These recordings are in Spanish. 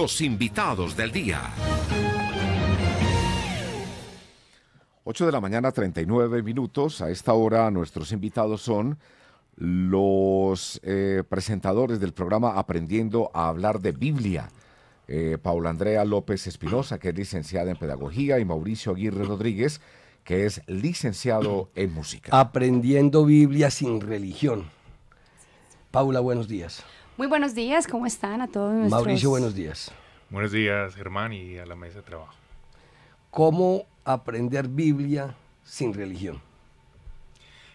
los invitados del día. 8 de la mañana, 39 minutos. A esta hora nuestros invitados son los eh, presentadores del programa Aprendiendo a Hablar de Biblia. Eh, Paula Andrea López Espinosa, que es licenciada en Pedagogía, y Mauricio Aguirre Rodríguez, que es licenciado en Música. Aprendiendo Biblia sin religión. Paula, buenos días. Muy buenos días, ¿cómo están a todos Mauricio, buenos días. Buenos días, Germán, y a la mesa de trabajo. ¿Cómo aprender Biblia sin religión?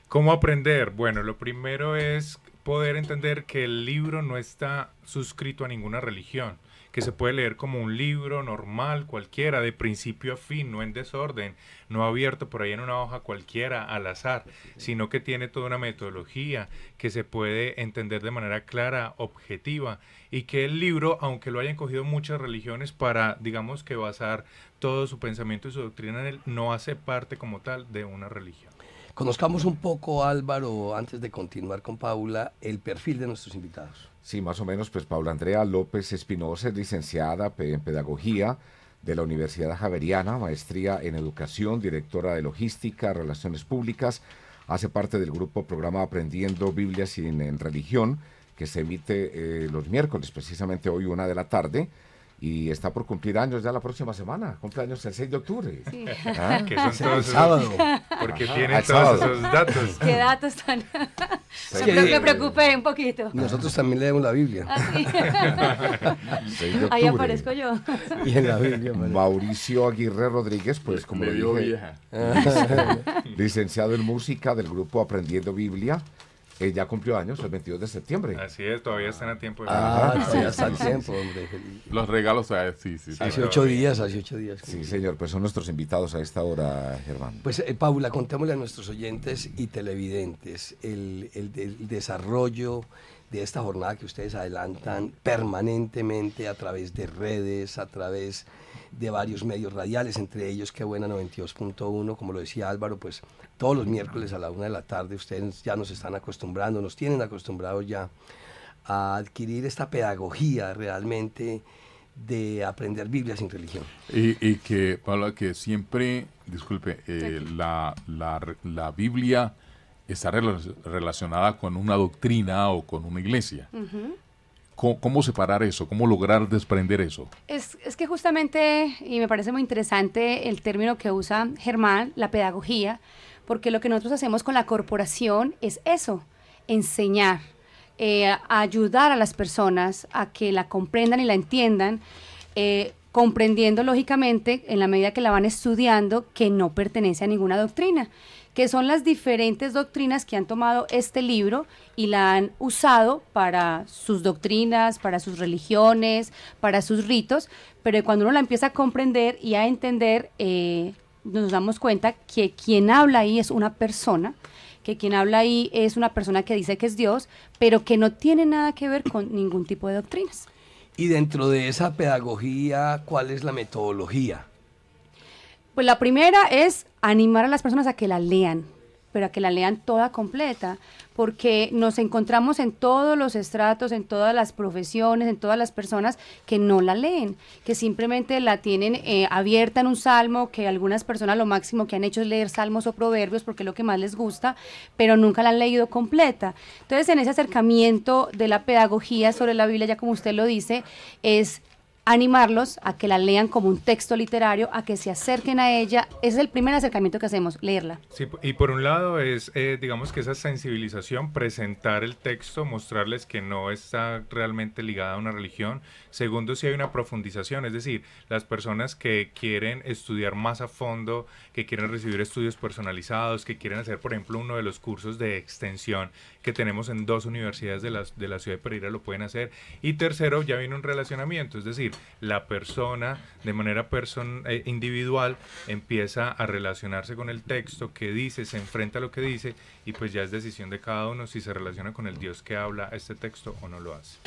¿Cómo aprender? Bueno, lo primero es poder entender que el libro no está suscrito a ninguna religión que se puede leer como un libro normal, cualquiera, de principio a fin, no en desorden, no abierto por ahí en una hoja cualquiera, al azar, sino que tiene toda una metodología que se puede entender de manera clara, objetiva, y que el libro, aunque lo hayan cogido muchas religiones para, digamos que basar todo su pensamiento y su doctrina en él, no hace parte como tal de una religión. Conozcamos un poco, Álvaro, antes de continuar con Paula, el perfil de nuestros invitados. Sí, más o menos, pues Paula Andrea López Espinosa es licenciada en Pedagogía de la Universidad Javeriana, maestría en Educación, directora de Logística, Relaciones Públicas, hace parte del grupo programa Aprendiendo Biblia sin en Religión, que se emite eh, los miércoles, precisamente hoy, una de la tarde y está por cumplir años ya la próxima semana. Cumpleaños el 6 de octubre. ¿Ah? Que son todos el sábado. Porque tiene ah, todos esos datos. Qué datos tan. Sí. me un poquito. Nosotros también leemos la Biblia. Ah, Ahí aparezco yo. Y en la Biblia, Mauricio Aguirre Rodríguez, pues como le dije, licenciado en música del grupo Aprendiendo Biblia él ya cumplió años el 22 de septiembre. Así es, todavía están a tiempo. De ah, sí, todavía está el tiempo, Los regalos, o sí, sí. Hace ocho días, hace ocho días. Sí, señor, pues son nuestros invitados a esta hora, Germán. Pues, eh, Paula, contémosle a nuestros oyentes y televidentes el, el desarrollo de esta jornada que ustedes adelantan permanentemente a través de redes, a través de varios medios radiales, entre ellos Qué Buena 92.1, como lo decía Álvaro, pues todos los miércoles a la una de la tarde ustedes ya nos están acostumbrando, nos tienen acostumbrados ya a adquirir esta pedagogía realmente de aprender Biblia sin religión. Y, que, Pablo que siempre, disculpe, eh, la, la, la Biblia está relacionada con una doctrina o con una iglesia. ¿Cómo, separar eso? ¿Cómo lograr desprender eso? Es, que justamente, y me parece muy interesante el término que usa Germán, la pedagogía, porque lo que nosotros hacemos con la corporación es eso, enseñar, eh, ayudar a las personas a que la comprendan y la entiendan. Eh, comprendiendo lógicamente, en la medida que la van estudiando, que no pertenece a ninguna doctrina que son las diferentes doctrinas que han tomado este libro y la han usado para sus doctrinas, para sus religiones, para sus ritos, pero cuando uno la empieza a comprender y a entender, eh, nos damos cuenta que quien habla ahí es una persona, que quien habla ahí es una persona que dice que es Dios, pero que no tiene nada que ver con ningún tipo de doctrinas. Y dentro de esa pedagogía, ¿cuál es la metodología? Pues la primera es animar a las personas a que la lean, pero a que la lean toda completa, porque nos encontramos en todos los estratos, en todas las profesiones, en todas las personas que no la leen, que simplemente la tienen eh, abierta en un salmo, que algunas personas lo máximo que han hecho es leer salmos o proverbios porque es lo que más les gusta, pero nunca la han leído completa. Entonces, en ese acercamiento de la pedagogía sobre la Biblia, ya como usted lo dice, es animarlos a que la lean como un texto literario, a que se acerquen a ella. es el primer acercamiento que hacemos, leerla. y por un lado es, eh, digamos que esa sensibilización, presentar el texto, mostrarles que no está realmente ligada a una religión. Segundo, si hay una profundización, es decir, las personas que quieren estudiar más a fondo, que quieren recibir estudios personalizados, que quieren hacer, por ejemplo, uno de los cursos de extensión que tenemos en dos universidades de la, de la ciudad de Pereira, lo pueden hacer. Y tercero, ya viene un relacionamiento, es decir, la persona de manera persona eh, individual empieza a relacionarse con el texto que dice, se enfrenta a lo que dice y pues ya es decisión de cada uno si se relaciona con el Dios que habla este texto o no lo hace.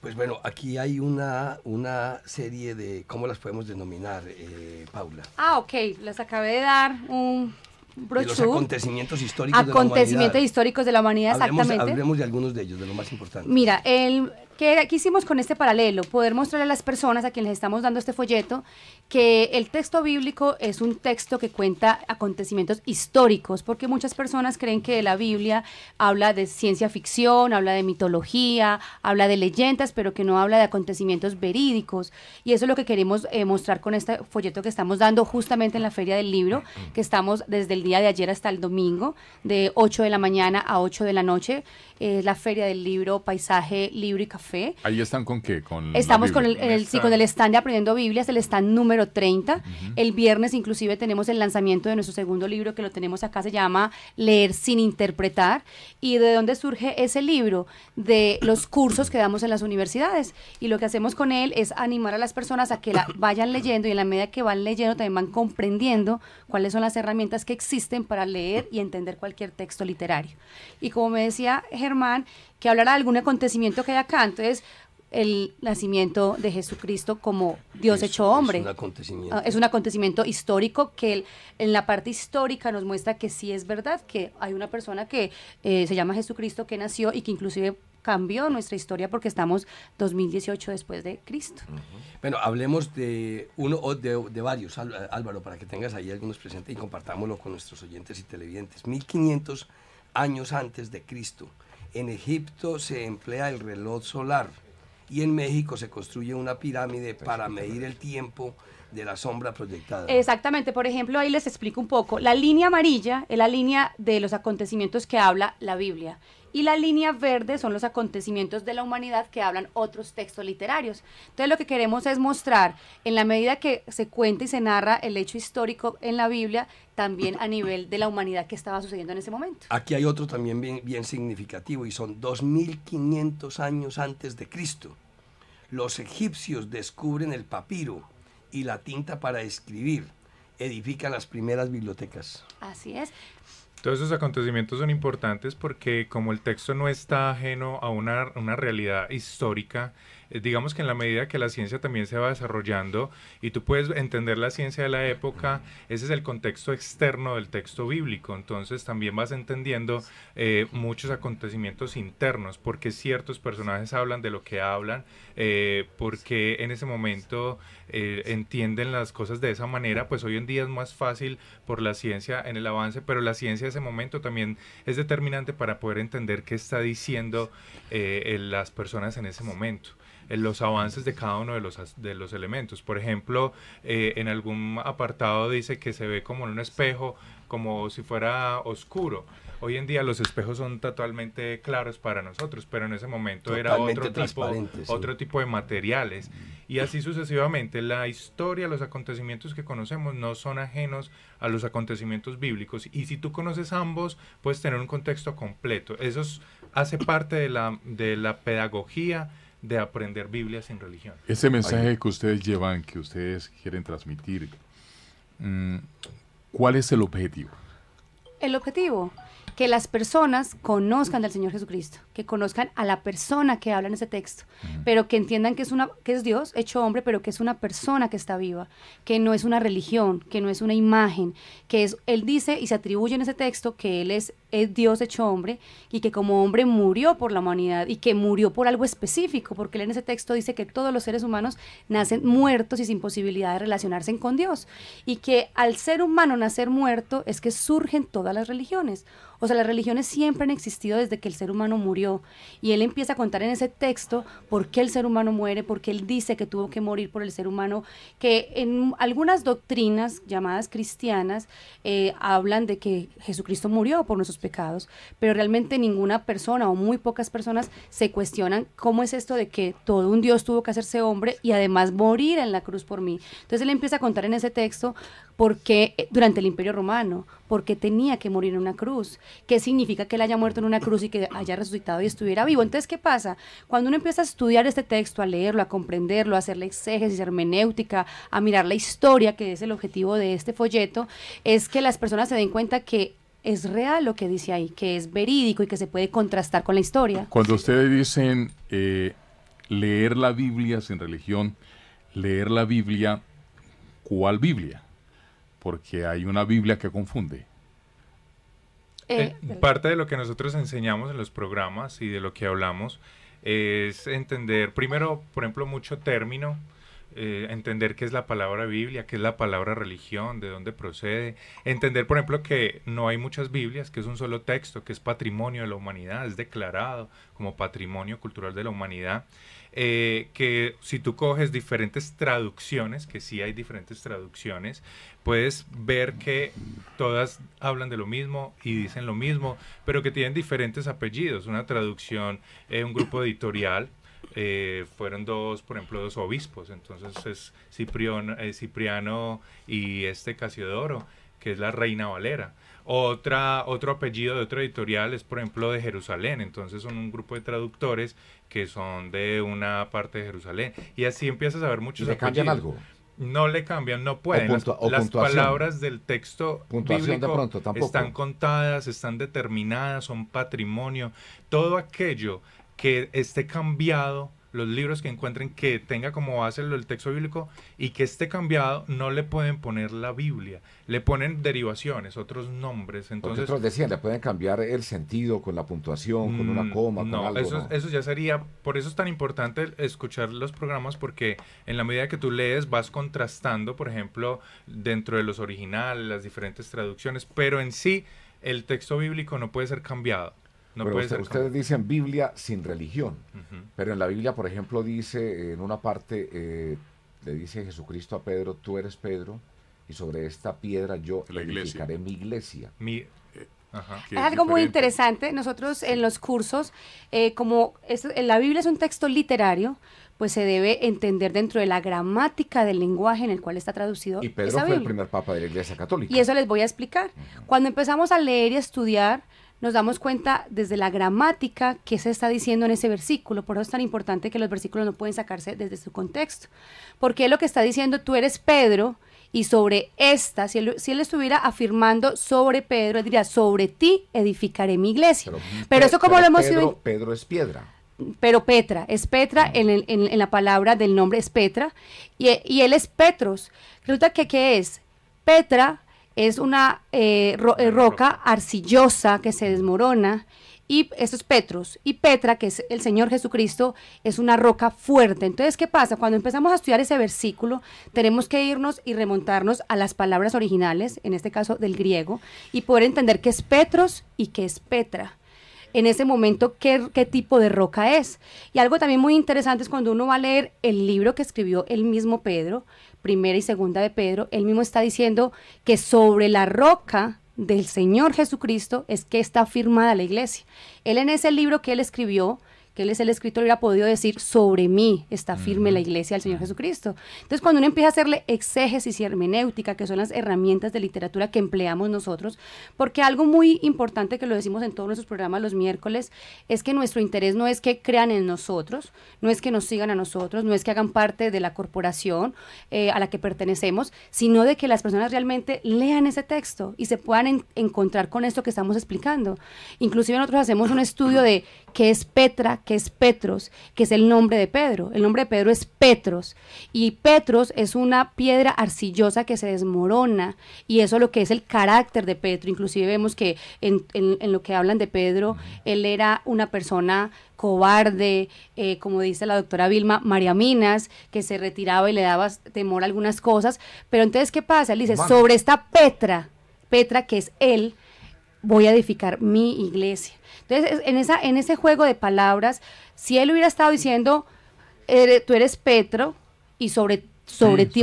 Pues bueno, aquí hay una, una serie de, ¿cómo las podemos denominar, eh, Paula? Ah, ok, las acabé de dar un Brochu, de los acontecimientos históricos acontecimientos de la humanidad. históricos de la humanidad, exactamente. Hablemos de algunos de ellos, de lo más importante. Mira, el, ¿Qué, hicimos con este paralelo? Poder mostrarle a las personas a quienes estamos dando este folleto que el texto bíblico es un texto que cuenta acontecimientos históricos, porque muchas personas creen que la Biblia habla de ciencia ficción, habla de mitología, habla de leyendas, pero que no habla de acontecimientos verídicos. Y eso es lo que queremos eh, mostrar con este folleto que estamos dando justamente en la Feria del Libro, que estamos desde el día de ayer hasta el domingo, de 8 de la mañana a 8 de la noche. Es la Feria del Libro, Paisaje, Libro y Café Ahí están con qué? Estamos con el, con el stand de Aprendiendo Biblias, el stand número 30. El viernes inclusive tenemos el lanzamiento de nuestro segundo libro que lo tenemos acá, se llama Leer sin interpretar. ¿Y de dónde surge ese libro? De los cursos que damos en las universidades. Y lo que hacemos con él es animar a las personas a que la vayan leyendo y en la medida que van leyendo también van comprendiendo cuáles son las herramientas que existen para leer y entender cualquier texto literario. Y como me decía Germán, que hablará de algún acontecimiento que hay acá. Entonces, el nacimiento de Jesucristo como Dios hecho hombre. Es un acontecimiento. Ah, es un acontecimiento histórico que en la parte histórica nos muestra que sí es verdad, que hay una persona que eh, se llama Jesucristo, que nació y que inclusive cambió nuestra historia porque estamos 2018 después de Cristo. Bueno, hablemos de uno o de, de, varios, Álvaro, para que tengas ahí algunos presentes y compartámoslo con nuestros oyentes y televidentes. 1500 años antes de Cristo en Egipto se emplea el reloj solar y en México se construye una pirámide pues, para medir el tiempo de la sombra proyectada. Exactamente, por ejemplo, ahí les explico un poco. La línea amarilla es la línea de los acontecimientos que habla la Biblia y la línea verde son los acontecimientos de la humanidad que hablan otros textos literarios. Entonces lo que queremos es mostrar, en la medida que se cuenta y se narra el hecho histórico en la Biblia, también a nivel de la humanidad que estaba sucediendo en ese momento. Aquí hay otro también bien, significativo y son 2500 años antes de Cristo. Los egipcios descubren el papiro y la tinta para escribir edifican las primeras bibliotecas. Así es. Todos esos acontecimientos son importantes porque como el texto no está ajeno a una, una realidad histórica, eh, digamos que en la medida que la ciencia también se va desarrollando y tú puedes entender la ciencia de la época, ese es el contexto externo del texto bíblico, entonces también vas entendiendo eh, muchos acontecimientos internos, porque ciertos personajes hablan de lo que hablan, eh, porque en ese momento entienden las cosas de esa manera, pues hoy en día es más fácil por la ciencia en el avance, pero la ciencia de ese momento también es determinante para poder entender qué está diciendo las personas en ese momento en los avances de cada uno de los, de los elementos. Por ejemplo, eh, en algún apartado dice que se ve como en un espejo, como si fuera oscuro. Hoy en día los espejos son totalmente claros para nosotros, pero en ese momento era otro tipo, otro tipo de materiales. Y así sucesivamente, la historia, los acontecimientos que conocemos no son ajenos a los acontecimientos bíblicos. Y si tú conoces ambos, puedes tener un contexto completo. Eso hace parte de la, de la pedagogía de aprender Biblia sin religión. Ese mensaje que ustedes llevan, que ustedes quieren transmitir, mm, ¿cuál es el objetivo? El objetivo, que las personas conozcan al Señor Jesucristo, que conozcan a la persona que habla en ese texto, pero que entiendan que es, una, que es Dios hecho hombre, pero que es una persona que está viva, que no es una religión, que no es una imagen, que es, Él dice y se atribuye en ese texto que Él es es eh, Dios hecho hombre y que como hombre murió por la humanidad y que murió por algo específico, porque él en ese texto dice que todos los seres humanos nacen muertos y sin posibilidad de relacionarse con Dios y que al ser humano nacer muerto es que surgen todas las religiones. O sea, las religiones siempre han existido desde que el ser humano murió. Y él empieza a contar en ese texto por qué el ser humano muere, por qué él dice que tuvo que morir por el ser humano, que en algunas doctrinas llamadas cristianas eh, hablan de que Jesucristo murió por nuestros pecados, pero realmente ninguna persona o muy pocas personas se cuestionan cómo es esto de que todo un Dios tuvo que hacerse hombre y además morir en la cruz por mí. Entonces él empieza a contar en ese texto por qué eh, durante el Imperio Romano, por qué tenía que morir en una cruz, qué significa que él haya muerto en una cruz y que haya resucitado y estuviera vivo. Entonces, ¿qué pasa? Cuando uno empieza a estudiar este texto, a leerlo, a comprenderlo, a hacer la exégesis hermenéutica, a mirar la historia, que es el objetivo de este folleto, es que las personas se den cuenta que es real lo que dice ahí, que es verídico y que se puede contrastar con la historia. Cuando ustedes dicen eh, leer la Biblia sin religión, leer la Biblia, ¿cuál Biblia? Porque hay una Biblia que confunde. Eh, eh, parte de lo que nosotros enseñamos en los programas y de lo que hablamos es entender, primero, por ejemplo, mucho término eh, entender qué es la palabra Biblia, qué es la palabra religión, de dónde procede, entender, por ejemplo, que no hay muchas Biblias, que es un solo texto, que es patrimonio de la humanidad, es declarado como patrimonio cultural de la humanidad, eh, que si tú coges diferentes traducciones, que sí hay diferentes traducciones, puedes ver que todas hablan de lo mismo y dicen lo mismo, pero que tienen diferentes apellidos, una traducción, eh, un grupo editorial, eh, fueron dos, por ejemplo, dos obispos, entonces es Cipriano, eh, Cipriano y este Casiodoro, que es la Reina Valera. Otra, otro apellido de otro editorial es, por ejemplo, de Jerusalén. Entonces son un grupo de traductores que son de una parte de Jerusalén. Y así empiezas a ver muchos ¿Le cambian algo? No le cambian, no pueden. las, palabras del texto están contadas, están determinadas, son patrimonio. Todo aquello que esté cambiado los libros que encuentren que tenga como base el texto bíblico y que esté cambiado, no le pueden poner la Biblia, le ponen derivaciones, otros nombres. Entonces, otros decían, le pueden cambiar el sentido con la puntuación, con una mm, coma, con algo. no, eso ya sería, por eso es tan importante escuchar los programas porque en la medida que tú lees vas contrastando, por ejemplo, dentro de los originales, las diferentes traducciones, pero en sí el texto bíblico no puede ser cambiado ustedes dicen Biblia sin religión, pero en la Biblia, por ejemplo, dice eh, en una parte, eh, le dice Jesucristo a Pedro, tú eres Pedro, y sobre esta piedra yo edificaré mi iglesia. Eh, es, algo muy interesante. Nosotros en los cursos, como la Biblia es un texto literario, pues se debe entender dentro de la gramática del lenguaje en el cual está traducido. Y Pedro fue el primer papa de la Iglesia Católica. Y eso les voy a explicar. Cuando empezamos a leer y a estudiar, nos damos cuenta desde la gramática que se está diciendo en ese versículo. Por eso es tan importante que los versículos no pueden sacarse desde su contexto. Porque lo que está diciendo, tú eres Pedro, y sobre esta, si él, estuviera afirmando sobre Pedro, diría, sobre ti edificaré mi iglesia. Pero, eso como lo hemos Pedro, sido... Pedro es piedra. Pero Petra, es Petra en, la palabra del nombre es Petra, y, y él es Petros. Resulta que, ¿qué es? Petra es una eh, eh, roca arcillosa que se desmorona y eso es Petros. Y Petra, que es el Señor Jesucristo, es una roca fuerte. Entonces, ¿qué pasa? Cuando empezamos a estudiar ese versículo, tenemos que irnos y remontarnos a las palabras originales, en este caso del griego, y poder entender qué es Petros y qué es Petra. En ese momento, qué, qué tipo de roca es. Y algo también muy interesante es cuando uno va a leer el libro que escribió el mismo Pedro, primera y segunda de Pedro, él mismo está diciendo que sobre la roca del Señor Jesucristo es que está firmada la iglesia. Él en ese libro que él escribió que él es el escritor, hubiera podido decir, sobre mí está firme la iglesia del Señor Jesucristo. Entonces, cuando uno empieza a hacerle exégesis y hermenéutica, que son las herramientas de literatura que empleamos nosotros, porque algo muy importante que lo decimos en todos nuestros programas los miércoles, es que nuestro interés no es que crean en nosotros, no es que nos sigan a nosotros, no es que hagan parte de la corporación eh, a la que pertenecemos, sino de que las personas realmente lean ese texto y se puedan encontrar con esto que estamos explicando. Inclusive nosotros hacemos un estudio de qué es Petra, que es Petros, que es el nombre de Pedro. El nombre de Pedro es Petros. Y Petros es una piedra arcillosa que se desmorona. Y eso es lo que es el carácter de Pedro. Inclusive vemos que en, lo que hablan de Pedro, él era una persona cobarde, eh, como dice la doctora Vilma, María Minas, que se retiraba y le daba temor a algunas cosas. Pero entonces, ¿qué pasa? Él dice, sobre esta Petra, Petra que es él, voy a edificar mi iglesia. Entonces, en, esa, en ese juego de palabras, si él hubiera estado diciendo, tú eres Petro y sobre sobre ti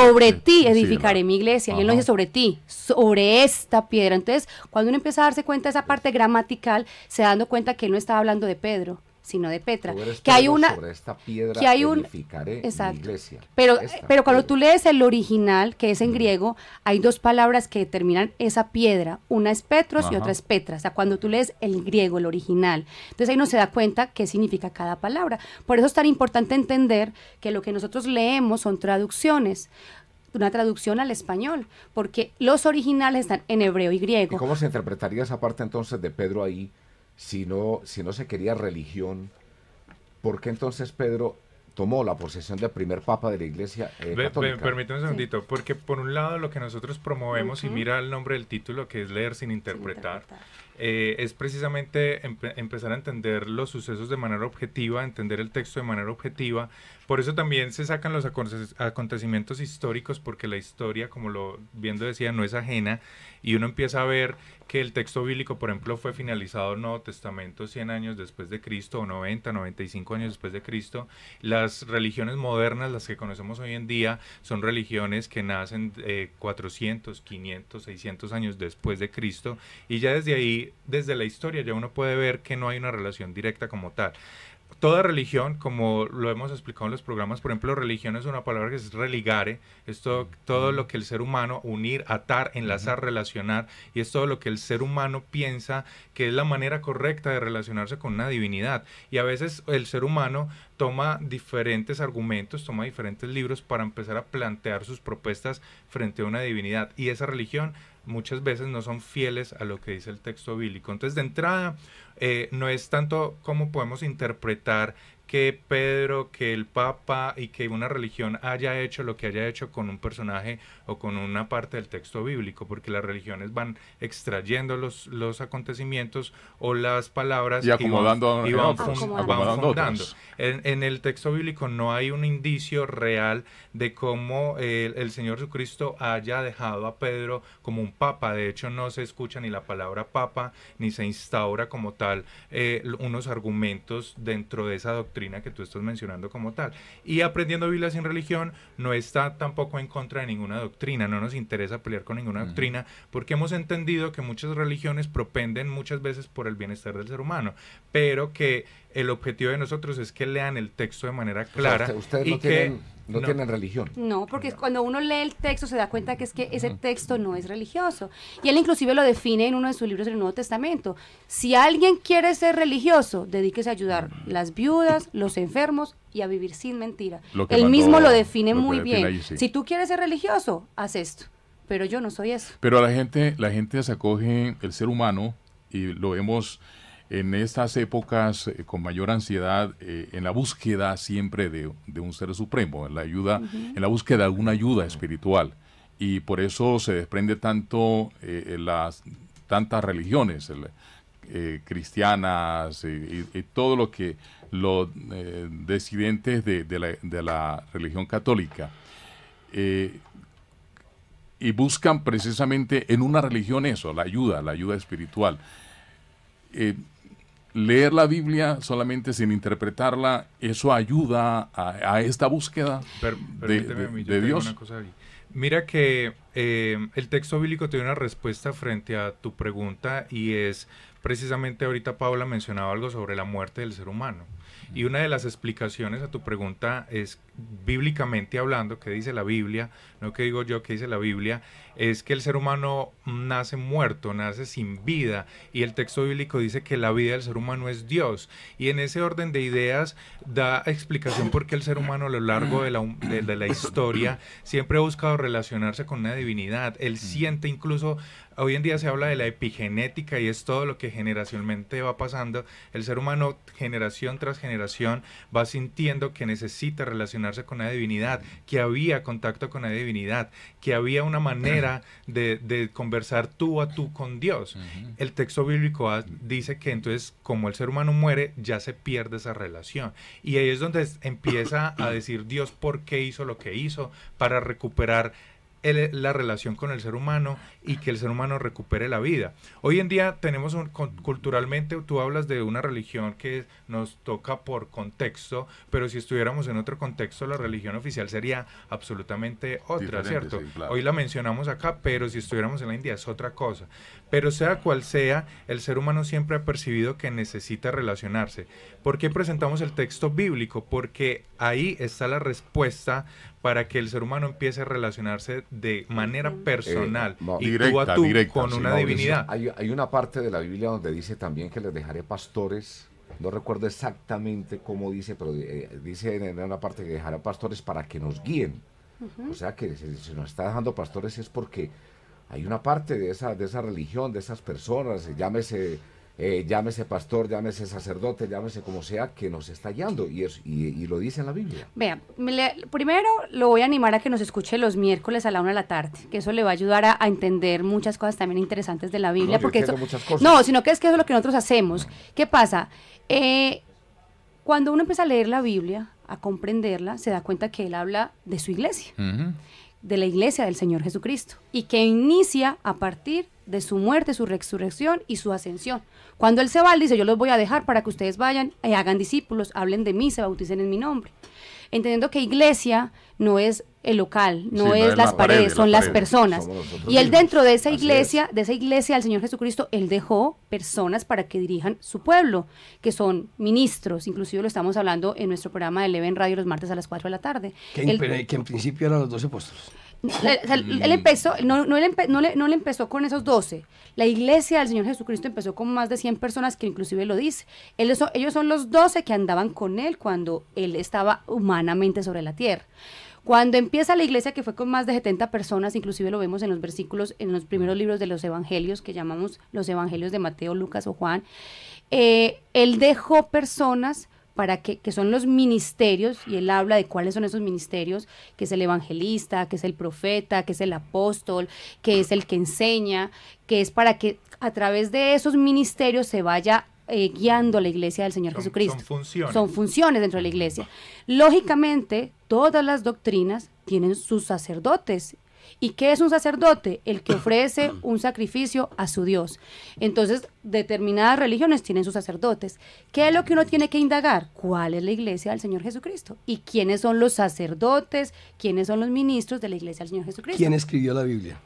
sobre, ti, edificaré mi iglesia. Y él no dice sobre ti, sobre esta piedra. Entonces, cuando uno empieza a darse cuenta de esa parte gramatical, se da dando cuenta que él no estaba hablando de Pedro, sino de Petra. Que hay una sobre esta piedra que hay un iglesia. Pero eh, pero cuando tú lees el original, que es en mm. griego, hay dos palabras que determinan esa piedra, una es Petros y otra es Petra. O sea, cuando tú lees el griego, el original, entonces ahí no se da cuenta qué significa cada palabra. Por eso es tan importante entender que lo que nosotros leemos son traducciones una traducción al español, porque los originales están en hebreo y griego. cómo se interpretaría esa parte entonces de Pedro ahí? si no, si no se quería religión, ¿por qué entonces Pedro tomó la posesión del primer papa de la iglesia eh, católica? permítame un segundito, porque por un lado lo que nosotros promovemos, y mira el nombre del título, que es leer Sin interpretar. Eh, es precisamente empezar a entender los sucesos de manera objetiva, entender el texto de manera objetiva. Por eso también se sacan los acontecimientos históricos, porque la historia, como lo viendo decía, no es ajena, y uno empieza a ver que el texto bíblico, por ejemplo, fue finalizado en Nuevo Testamento 100 años después de Cristo, o 90, 95 años después de Cristo. Las religiones modernas, las que conocemos hoy en día, son religiones que nacen 400, 500, 600 años después de Cristo, y ya desde ahí desde la historia ya uno puede ver que no hay una relación directa como tal. Toda religión, como lo hemos explicado en los programas, por ejemplo, religión es una palabra que es religare, es todo, lo que el ser humano unir, atar, enlazar, relacionar, y es todo lo que el ser humano piensa que es la manera correcta de relacionarse con una divinidad. Y a veces el ser humano toma diferentes argumentos, toma diferentes libros para empezar a plantear sus propuestas frente a una divinidad. Y esa religión muchas veces no son fieles a lo que dice el texto bíblico. Entonces, de entrada, eh, no es tanto cómo podemos interpretar que Pedro, que el Papa y que una religión haya hecho lo que haya hecho con un personaje o con una parte del texto bíblico, porque las religiones van extrayendo los, los acontecimientos o las palabras y van, fundando. En, el texto bíblico no hay un indicio real de cómo el, Señor Jesucristo haya dejado a Pedro como un papa. De hecho, no se escucha ni la palabra papa, ni se instaura como tal eh, unos argumentos dentro de esa doctrina que tú estás mencionando como tal. Y aprendiendo Biblia sin religión no está tampoco en contra de ninguna doctrina, no nos interesa pelear con ninguna doctrina, porque hemos entendido que muchas religiones propenden muchas veces por el bienestar del ser humano, pero que el objetivo de nosotros es que lean el texto de manera clara. y no, que, tienen, no, tienen, religión. No, porque cuando uno lee el texto se da cuenta que es que ese texto no es religioso. Y él inclusive lo define en uno de sus libros del Nuevo Testamento. Si alguien quiere ser religioso, dedíquese a ayudar las viudas, los enfermos y a vivir sin mentira. Él mismo lo define muy bien. Si tú quieres ser religioso, haz esto. Pero yo no soy eso. Pero la gente, la gente se acoge el ser humano y lo vemos en estas épocas eh, con mayor ansiedad eh, en la búsqueda siempre de, un ser supremo, en la ayuda, en la búsqueda de una ayuda espiritual. Y por eso se desprende tanto eh, las tantas religiones cristianas y, todo lo que los decidentes de, la, religión católica y buscan precisamente en una religión eso, la ayuda, la ayuda espiritual leer la Biblia solamente sin interpretarla, eso ayuda a, esta búsqueda de, Dios. Mira que eh, el texto bíblico tiene una respuesta frente a tu pregunta y es precisamente ahorita Paula mencionaba algo sobre la muerte del ser humano. Y una de las explicaciones a tu pregunta es bíblicamente hablando, que dice la Biblia, no que digo yo que dice la Biblia, es que el ser humano nace muerto, nace sin vida, y el texto bíblico dice que la vida del ser humano es Dios, y en ese orden de ideas da explicación por qué el ser humano a lo largo de la, la historia siempre ha buscado relacionarse con una divinidad, él siente incluso hoy en día se habla de la epigenética y es todo lo que generacionalmente va pasando. El ser humano generación tras generación va sintiendo que necesita relacionarse con la divinidad, que había contacto con la divinidad, que había una manera de, conversar tú a tú con Dios. El texto bíblico ah, dice que entonces como el ser humano muere, ya se pierde esa relación. Y ahí es donde empieza a decir Dios por qué hizo lo que hizo para recuperar la relación con el ser humano y que el ser humano recupere la vida. Hoy en día tenemos un, culturalmente, tú hablas de una religión que nos toca por contexto, pero si estuviéramos en otro contexto, la religión oficial sería absolutamente otra, ¿cierto? Hoy la mencionamos acá, pero si estuviéramos en la India es otra cosa. Pero sea cual sea, el ser humano siempre ha percibido que necesita relacionarse. ¿Por qué presentamos el texto bíblico? Porque ahí está la respuesta para que el ser humano empiece a relacionarse de manera eh, personal y tú a tú con una divinidad. Hay, una parte de la Biblia donde dice también que les dejaré pastores no recuerdo exactamente cómo dice, pero eh, dice en una parte que dejará pastores para que nos guíen. O sea que si se, nos está dejando pastores es porque hay una parte de esa, de esa religión, de esas personas, eh, llámese, eh, llámese pastor, llámese sacerdote, llámese como sea, que nos está guiando y, es, y, y lo dice en la Biblia. Vea, primero lo voy a animar a que nos escuche los miércoles a la una de la tarde, que eso le va a ayudar a, entender muchas cosas también interesantes de la Biblia. No, porque muchas cosas. no, sino que es que eso es lo que nosotros hacemos. ¿Qué pasa? Eh, cuando uno empieza a leer la Biblia, a comprenderla, se da cuenta que él habla de su iglesia. Uh de la iglesia del Señor Jesucristo y que inicia a partir de su muerte, su resurrección y su ascensión. Cuando Él se va, Él dice, yo los voy a dejar para que ustedes vayan y hagan discípulos, hablen de mí, se bauticen en mi nombre. Entendiendo que iglesia no es el local, no, es, las paredes, son las personas. Y él dentro de esa iglesia, de esa iglesia del Señor Jesucristo, él dejó personas para que dirijan su pueblo, que son ministros, inclusive lo estamos hablando en nuestro programa de Leven Radio los martes a las 4 de la tarde. Que, en, principio eran los 12 apóstoles. Él, empezó, no, no, no, le, empezó con esos 12. La iglesia del Señor Jesucristo empezó con más de 100 personas, que inclusive lo dice. ellos son los 12 que andaban con él cuando él estaba humanamente sobre la tierra. Cuando empieza la iglesia, que fue con más de 70 personas, inclusive lo vemos en los versículos, en los primeros libros de los evangelios, que llamamos los evangelios de Mateo, Lucas o Juan, eh, él dejó personas para que, que, son los ministerios, y él habla de cuáles son esos ministerios, que es el evangelista, que es el profeta, que es el apóstol, que es el que enseña, que es para que a través de esos ministerios se vaya eh, guiando la iglesia del Señor Jesucristo. Son funciones. Son funciones dentro de la iglesia. Lógicamente, todas las doctrinas tienen sus sacerdotes. ¿Y qué es un sacerdote? El que ofrece un sacrificio a su Dios. Entonces, determinadas religiones tienen sus sacerdotes. ¿Qué es lo que uno tiene que indagar? ¿Cuál es la iglesia del Señor Jesucristo? ¿Y quiénes son los sacerdotes? ¿Quiénes son los ministros de la iglesia del Señor Jesucristo? ¿Quién escribió la Biblia?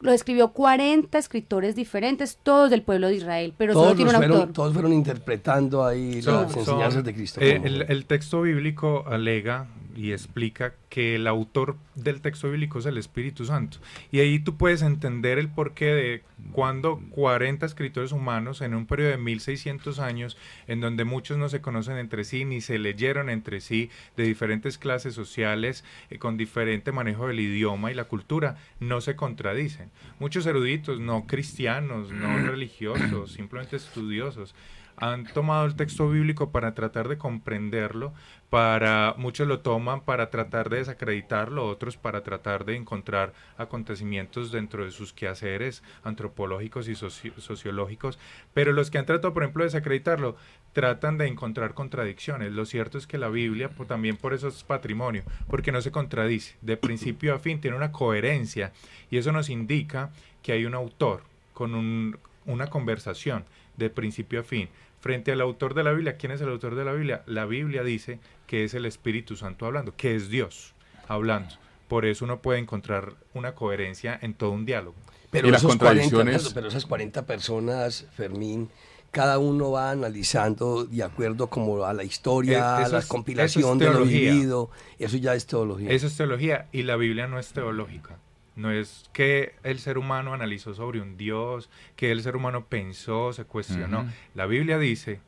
lo escribió 40 escritores diferentes, todos del pueblo de Israel, pero todos fueron, interpretando ahí las enseñanzas de Cristo. Eh, el, texto bíblico alega y explica que el autor del texto bíblico es el Espíritu Santo. Y ahí tú puedes entender el porqué de cuando 40 escritores humanos en un periodo de 1600 años, en donde muchos no se conocen entre sí, ni se leyeron entre sí, de diferentes clases sociales, eh, con diferente manejo del idioma y la cultura, no se contradicen. Muchos eruditos, no cristianos, no mm. religiosos, simplemente estudiosos, han tomado el texto bíblico para tratar de comprenderlo para muchos lo toman para tratar de desacreditarlo, otros para tratar de encontrar acontecimientos dentro de sus quehaceres antropológicos y sociológicos, pero los que han tratado, por ejemplo, de desacreditarlo, tratan de encontrar contradicciones. Lo cierto es que la Biblia también por eso es patrimonio, porque no se contradice, de principio a fin tiene una coherencia y eso nos indica que hay un autor con una conversación de principio a fin frente al autor de la Biblia. ¿Quién es el autor de la Biblia? La Biblia dice que es el Espíritu Santo hablando, que es Dios hablando. Por eso uno puede encontrar una coherencia en todo un diálogo. Pero, las contradicciones... pero esas 40 personas, Fermín, cada uno va analizando de acuerdo como a la historia, e, a la compilación de lo vivido. Eso ya es teología. Eso es teología y la Biblia no es teológica. No es que el ser humano analizó sobre un Dios, que el ser humano pensó, se cuestionó. La Biblia dice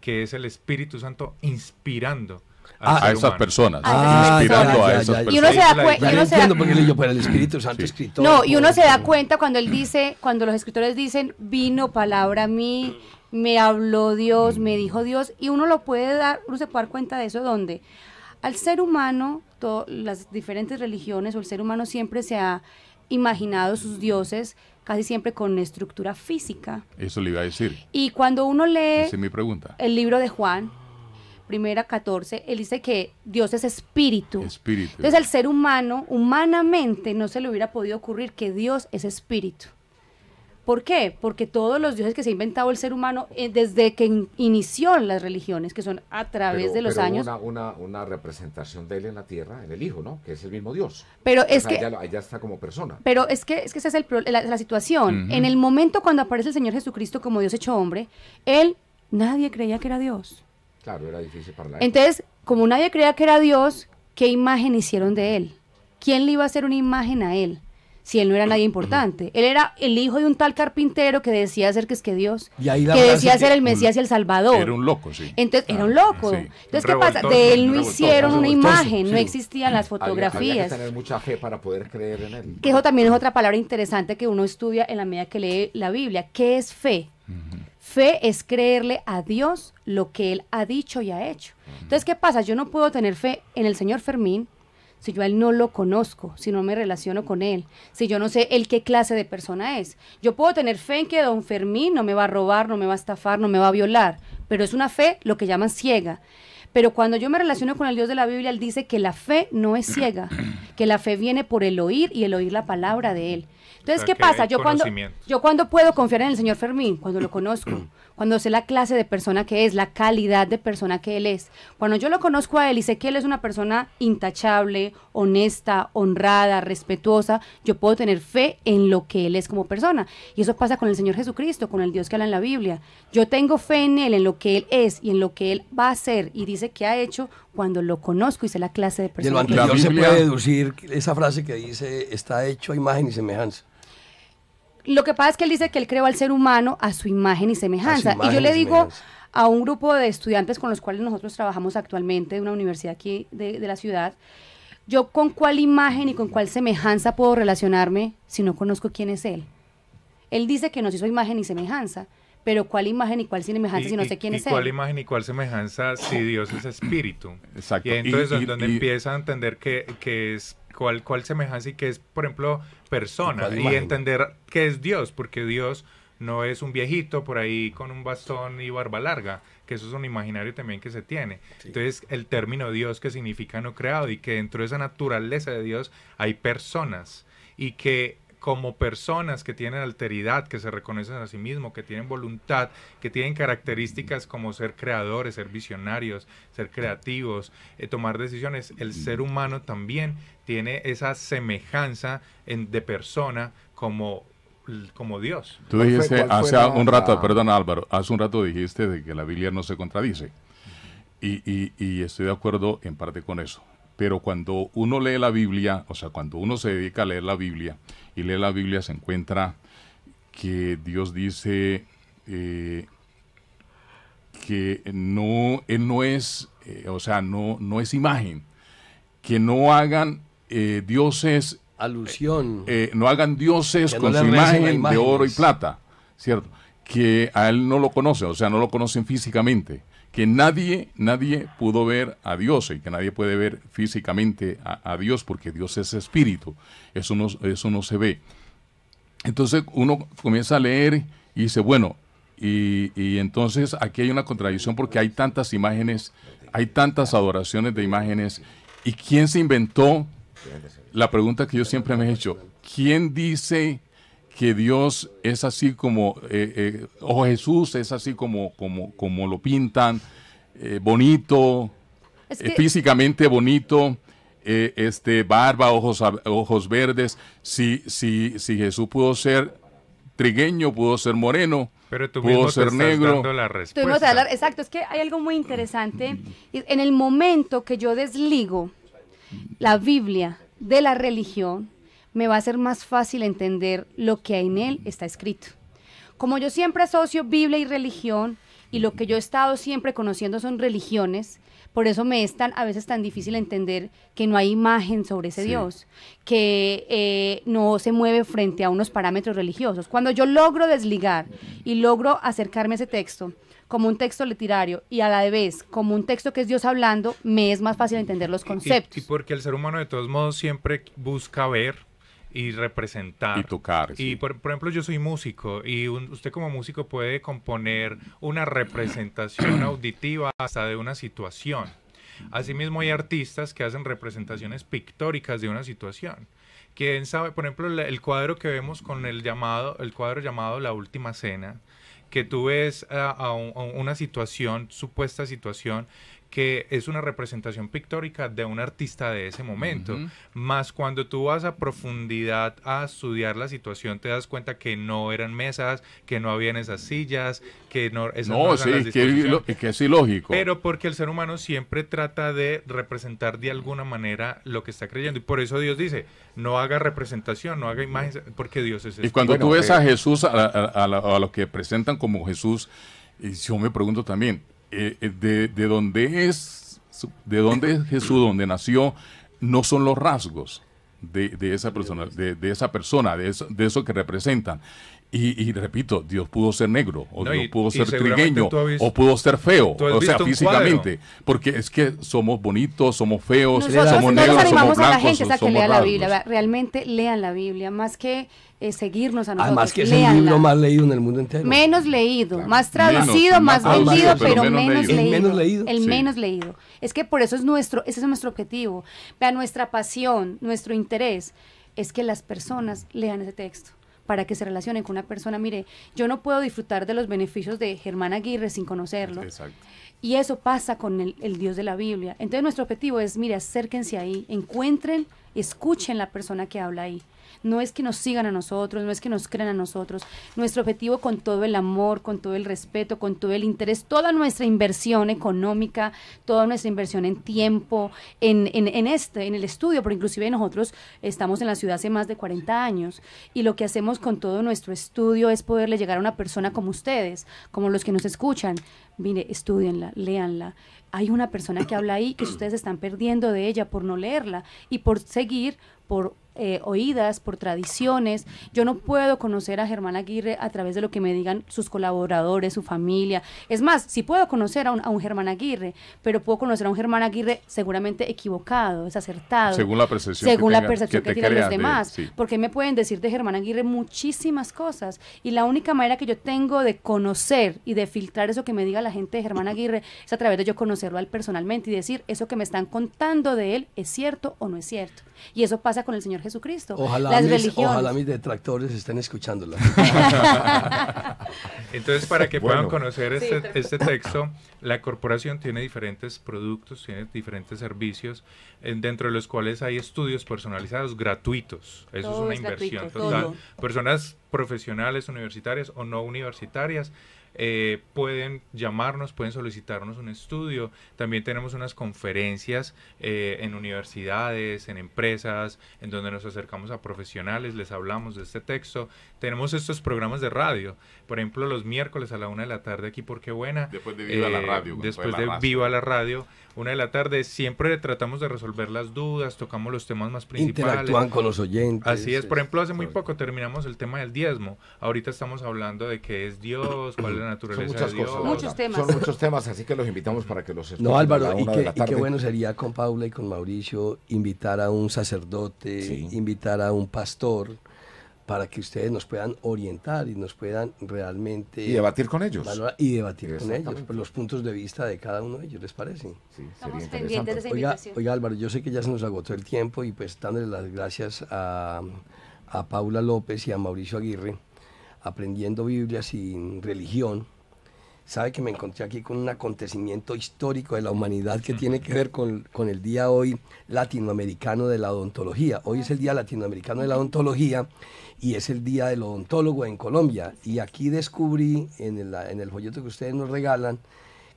que es el Espíritu Santo inspirando. Ah, a, esas personas, ah, inspirando a esas personas. Y uno se da cuenta. No, y uno se da cuenta cuando él dice, cuando los escritores dicen, vino palabra a mí, me habló Dios, me dijo Dios, y uno lo puede dar, uno se puede dar cuenta de eso donde al ser humano las diferentes religiones o el ser humano siempre se ha imaginado sus dioses casi siempre con estructura física. Eso le iba a decir. Y cuando uno lee pregunta. el libro de Juan, primera 14, él dice que Dios es espíritu. espíritu. Entonces el ser humano, humanamente, no se le hubiera podido ocurrir que Dios es espíritu. ¿Por qué? Porque todos los dioses que se ha inventado el ser humano eh, desde que inició las religiones, que son a través de los años. Una, representación de él en la tierra, en el Hijo, ¿no? Que es el mismo Dios. Pero es que. Allá, está como persona. Pero es que, es esa es la, situación. En el momento cuando aparece el Señor Jesucristo como Dios hecho hombre, él, nadie creía que era Dios. Claro, era difícil para la Entonces, como nadie creía que era Dios, ¿qué imagen hicieron de él? ¿Quién le iba a hacer una imagen a él? si él no era nadie importante. Él era el hijo de un tal carpintero que decía ser que es que Dios, que decía ser el Mesías y el Salvador. Era un loco, sí. Entonces, era un ah, loco. Entonces, ¿qué pasa? De él no hicieron una imagen, no existían las fotografías. Había, que tener mucha fe para poder creer en él. Que eso también es otra palabra interesante que uno estudia en la medida que lee la Biblia. ¿Qué es fe? Fe es creerle a Dios lo que Él ha dicho y ha hecho. Entonces, ¿qué pasa? Yo no puedo tener fe en el Señor Fermín si yo a él no lo conozco, si no me relaciono con él, si yo no sé él qué clase de persona es. Yo puedo tener fe en que don Fermín no me va a robar, no me va a estafar, no me va a violar, pero es una fe lo que llaman ciega. Pero cuando yo me relaciono con el Dios de la Biblia, Él dice que la fe no es ciega, que la fe viene por el oír y el oír la palabra de Él. Entonces, ¿qué pasa? Yo cuando, yo cuando puedo confiar en el Señor Fermín, cuando lo conozco, cuando sé la clase de persona que es, la calidad de persona que él es. Cuando yo lo conozco a él y sé que él es una persona intachable, honesta, honrada, respetuosa, yo puedo tener fe en lo que él es como persona. Y eso pasa con el Señor Jesucristo, con el Dios que habla en la Biblia. Yo tengo fe en él, en lo que él es y en lo que él va a hacer y dice que ha hecho cuando lo conozco y sé la clase de persona. De lo anterior se puede deducir esa frase que dice, está hecho a imagen y semejanza. Lo que pasa es que él dice que él creó al ser humano a su imagen y semejanza. y yo le digo a un grupo de estudiantes con los cuales nosotros trabajamos actualmente en una universidad aquí de, la ciudad, yo con cuál imagen y con cuál semejanza puedo relacionarme si no conozco quién es él. Él dice que nos hizo imagen y semejanza, pero cuál imagen y cuál semejanza si no sé quién es cuál él. Cuál imagen y cuál semejanza si Dios es espíritu. Exacto. Y entonces es donde empieza a entender que es cuál, cuál semejanza y qué es, por ejemplo, persona y, entender qué es Dios, porque Dios no es un viejito por ahí con un bastón y barba larga, que eso es un imaginario también que se tiene. Entonces, el término Dios que significa no creado y que dentro de esa naturaleza de Dios hay personas y que como personas que tienen alteridad, que se reconocen a sí mismos, que tienen voluntad, que tienen características como ser creadores, ser visionarios, ser creativos, eh, tomar decisiones, el ser mm. humano también tiene esa semejanza de persona como, como Dios. Tú dijiste hace un rato, perdón Álvaro, hace un rato dijiste de que la Biblia no se contradice. Y, estoy de acuerdo en parte con eso. Pero cuando uno lee la Biblia, o sea, cuando uno se dedica a leer la Biblia y lee la Biblia se encuentra que Dios dice eh, que no, no es, eh, o sea, no, no es imagen, que no hagan eh, dioses. Alusión. Eh, eh, no hagan dioses con su imagen de oro y plata, ¿cierto? Que a él no lo conocen, o sea, no lo conocen físicamente. Que nadie, nadie pudo ver a Dios y que nadie puede ver físicamente a, Dios porque Dios es espíritu. Eso no, eso no se ve. Entonces uno comienza a leer y dice, bueno, y, y, entonces aquí hay una contradicción porque hay tantas imágenes, hay tantas adoraciones de imágenes. ¿Y quién se inventó la pregunta que yo siempre me he hecho, ¿quién dice que Dios es así como, eh, eh, o Jesús es así como, como, como lo pintan, eh, bonito, físicamente bonito, este, barba, ojos, ojos verdes, si, si, si Jesús pudo ser trigueño, pudo ser moreno, pudo ser negro. Exacto, es que hay algo muy interesante. En el momento que yo desligo la Biblia de la religión, me va a ser más fácil entender lo que en él está escrito. Como yo siempre asocio Biblia y religión, y lo que yo he estado siempre conociendo son religiones, por eso me es tan, a veces tan difícil entender que no hay imagen sobre ese Dios, que eh, no se mueve frente a unos parámetros religiosos. Cuando yo logro desligar y logro acercarme a ese texto como un texto literario y a la vez como un texto que es Dios hablando, me es más fácil entender los conceptos. Y, porque el ser humano de todos modos siempre busca ver y representar. Y tocar. Y por, ejemplo, yo soy músico y usted como músico puede componer una representación auditiva hasta de una situación. Asimismo hay artistas que hacen representaciones pictóricas de una situación. Quién sabe, por ejemplo, el, el cuadro que vemos con el llamado, el cuadro llamado La Última Cena, que tú ves a, una situación, supuesta situación, que es una representación pictórica de un artista de ese momento. Más cuando tú vas a profundidad a estudiar la situación, te das cuenta que no eran mesas, que no habían esas sillas, que no... no, sí, que, es ilógico. Pero porque el ser humano siempre trata de representar de alguna manera lo que está creyendo. Y por eso Dios dice, no haga representación, no haga imágenes, porque Dios es... Y cuando tú ves a Jesús, a, los que presentan como Jesús, y yo me pregunto también, eh, eh, de, dónde es, de dónde es Jesús, donde nació, no son los rasgos de, esa persona, de, esa persona, de de eso que representan. Y, y, repito, Dios pudo ser negro, o Dios pudo ser trigueño, o pudo ser feo, o sea, físicamente. Porque es que somos bonitos, somos feos, somos negros, somos a la gente que lea la Biblia, realmente lean la Biblia, más que eh, seguirnos a nosotros. Además que es el libro más leído en el mundo entero. Menos leído, más traducido, más, vendido, pero, menos, leído. El menos leído. menos leído. Es que por eso es nuestro, ese es nuestro objetivo. Vea, nuestra pasión, nuestro interés es que las personas lean ese texto para que se relacionen con una persona. Mire, yo no puedo disfrutar de los beneficios de Germán Aguirre sin conocerlo. Y eso pasa con el, el, Dios de la Biblia. Entonces nuestro objetivo es, mire, acérquense ahí, encuentren, escuchen la persona que habla ahí. No es que nos sigan a nosotros, no es que nos crean a nosotros. Nuestro objetivo con todo el amor, con todo el respeto, con todo el interés, toda nuestra inversión económica, toda nuestra inversión en tiempo, en, este, en el estudio, porque inclusive nosotros estamos en la ciudad hace más de 40 años y lo que hacemos con todo nuestro estudio es poderle llegar a una persona como ustedes, como los que nos escuchan. Mire, estudienla, léanla. Hay una persona que habla ahí que ustedes están perdiendo de ella por no leerla y por seguir por eh, oídas, por tradiciones. Yo no puedo conocer a Germán Aguirre a través de lo que me digan sus colaboradores, su familia. Es más, sí puedo conocer a un, a un Germán Aguirre, pero puedo conocer a un Germán Aguirre seguramente equivocado, desacertado. Según la percepción según que, la percepción que, tienen los demás. Porque me pueden decir de Germán Aguirre muchísimas cosas. Y la única manera que yo tengo de conocer y de filtrar eso que me diga la gente de Germán Aguirre es a través de yo conocerlo a él personalmente y decir eso que me están contando de él es cierto o no es cierto. Y eso pasa con el Señor Jesucristo. Ojalá, mis, detractores estén escuchándola. Entonces, para que puedan conocer este, este, texto, la corporación tiene diferentes productos, tiene diferentes servicios, dentro de los cuales hay estudios personalizados gratuitos. Eso es una inversión Personas profesionales, universitarias o no universitarias eh, pueden llamarnos, pueden solicitarnos un estudio. También tenemos unas conferencias eh, en universidades, en empresas, en donde nos acercamos a profesionales, les hablamos de este texto. Tenemos estos programas de radio, por ejemplo, los miércoles a la una de la tarde aquí, porque buena. Después de Viva la eh, Radio. Después de Viva la Radio una de la tarde. Siempre tratamos de resolver las dudas, tocamos los temas más principales. Interactúan con los oyentes. Así es. Por ejemplo, hace muy poco terminamos el tema del diezmo. Ahorita estamos hablando de qué es Dios, cuál es la naturaleza de Dios. Cosas, muchos temas. Son muchos temas, así que los invitamos para que los No, Álvaro, y, qué bueno sería con Paula y con Mauricio invitar a un sacerdote, invitar a un pastor para que ustedes nos puedan orientar y nos puedan realmente... debatir con ellos. y debatir con ellos, pues, los puntos de vista de cada uno de ellos, ¿les parece? Sí, Estamos pendientes oiga, Álvaro, yo sé que ya se nos agotó el tiempo y pues dándole las gracias a, a Paula López y a Mauricio Aguirre, aprendiendo Biblia sin religión, sabe que me encontré aquí con un acontecimiento histórico de la humanidad que tiene que ver con, el día hoy latinoamericano de la odontología. Hoy es el día latinoamericano de la odontología y es el día del odontólogo en Colombia. Y aquí descubrí en el, en el folleto que ustedes nos regalan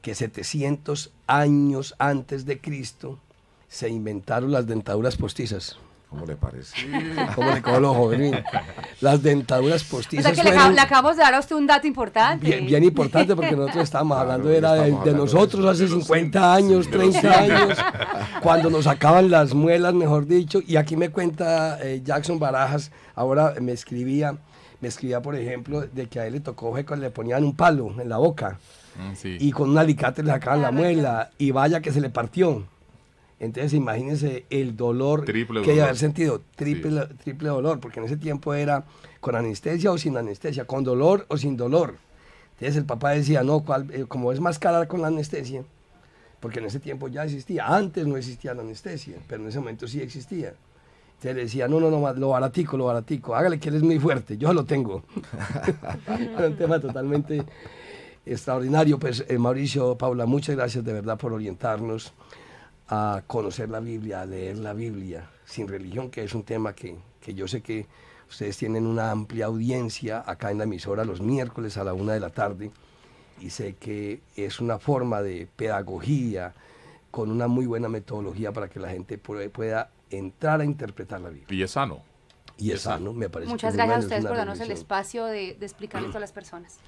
que 700 años antes de Cristo se inventaron las dentaduras postizas. ¿Cómo le parece? ¿Cómo le Las dentaduras postizas. O sea que le, acabamos de dar usted un dato importante. Bien, importante, porque nosotros estábamos hablando, era de, nosotros hace 50 años, 30 años, cuando nos sacaban las muelas, mejor dicho. Y aquí me cuenta eh, Jackson Barajas, ahora me escribía, me escribía, por ejemplo, de que a él le tocó que le ponían un palo en la boca. Mm, y con un alicate le sacaban la ah, muela, y vaya que se le partió. Entonces imagínense el dolor que había sentido, triple, triple dolor, porque en ese tiempo era con anestesia o sin anestesia, con dolor o sin dolor. Entonces el papá decía, no, eh, como es más cara con la anestesia, porque en ese tiempo ya existía, antes no existía la anestesia, pero en ese momento sí existía. Entonces le decía, no, no, no, lo baratico, lo baratico, hágale que él es muy fuerte, yo lo tengo. un tema totalmente extraordinario. Pues eh, Mauricio, Paula, muchas gracias de verdad por orientarnos a conocer la Biblia, a leer la Biblia sin religión, que es un tema que, yo sé que ustedes tienen una amplia audiencia acá en la emisora los miércoles a la una de la tarde y sé que es una forma de pedagogía con una muy buena metodología para que la gente pueda entrar a interpretar la Biblia. Y es sano. Y es, sano, me parece. Muchas gracias a ustedes por darnos el espacio de, explicar esto a las personas.